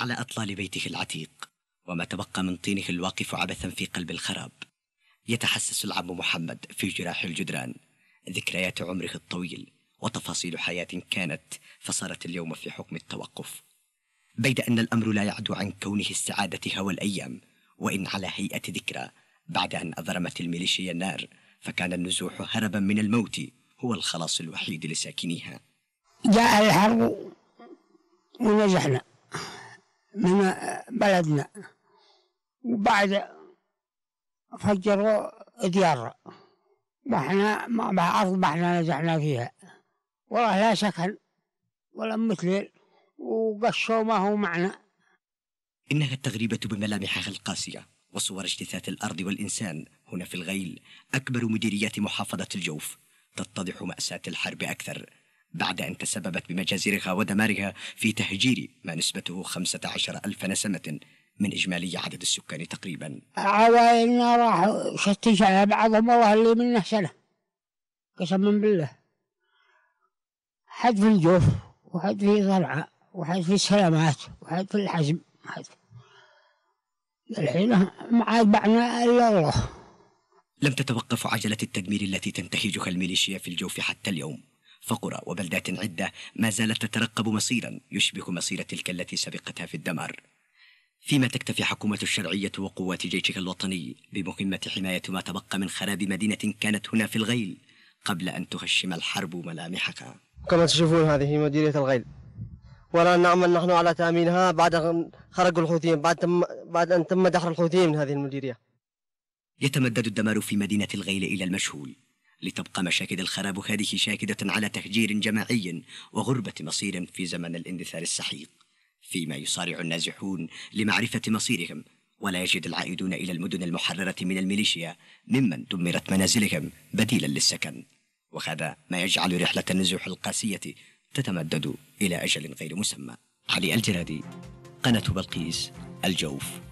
على أطلال بيته العتيق وما تبقى من طينه الواقف عبثا في قلب الخراب يتحسس العم محمد في جراح الجدران ذكريات عمره الطويل وتفاصيل حياة كانت فصارت اليوم في حكم التوقف بيد أن الأمر لا يعدو عن كونه السعادة هوى الأيام وإن على هيئة ذكرى بعد أن أضرمت الميليشيا النار فكان النزوح هربا من الموت هو الخلاص الوحيد لساكنيها جاء الحرب ونجحنا من بلدنا وبعد فجروا ديار واحنا ما أرض ما احنا نزحنا فيها والله لا سكن ولا مثل وقشوا ما هو معنا إنها التغريبة بملامحها القاسية وصور اجتثاث الأرض والإنسان هنا في الغيل أكبر مديريات محافظة الجوف تتضح مأساة الحرب أكثر بعد أن تسببت بمجازرها ودمارها في تهجير ما نسبته خمسة عشر ألف نسمة من إجمالي عدد السكان تقريبا عوائلنا راحوا شتشها بعضهم الله اللي منه سنة قسما بالله حد في الجوف وحد في ضرعة وحد في السلامات وحد في الحزم حد في الحين ما عاد بعنا إلا الله لم تتوقف عجلة التدمير التي تنتهجها الميليشيا في الجوف حتى اليوم فقرى وبلدات عدة ما زالت تترقب مصيرا يشبه مصير تلك التي سبقتها في الدمار فيما تكتفي حكومة الشرعية وقوات جيشها الوطني بمهمة حماية ما تبقى من خراب مدينة كانت هنا في الغيل قبل أن تهشم الحرب ملامحها كما تشوفون هذه مدينة الغيل ولا نعمل نحن على تأمينها بعد أن خرجوا الحوثيين بعد, تم بعد أن تم دحر الحوثيين من هذه المديرية يتمدد الدمار في مدينة الغيل إلى المشهول لتبقى مشاكل الخراب هذه شاكدة على تهجير جماعي وغربة مصير في زمن الاندثار السحيق فيما يصارع النازحون لمعرفة مصيرهم ولا يجد العائدون إلى المدن المحررة من الميليشيا ممن دمرت منازلهم بديلا للسكن وهذا ما يجعل رحلة النزوح القاسية تتمدد إلى أجل غير مسمى علي الجرادي قناة بلقيس الجوف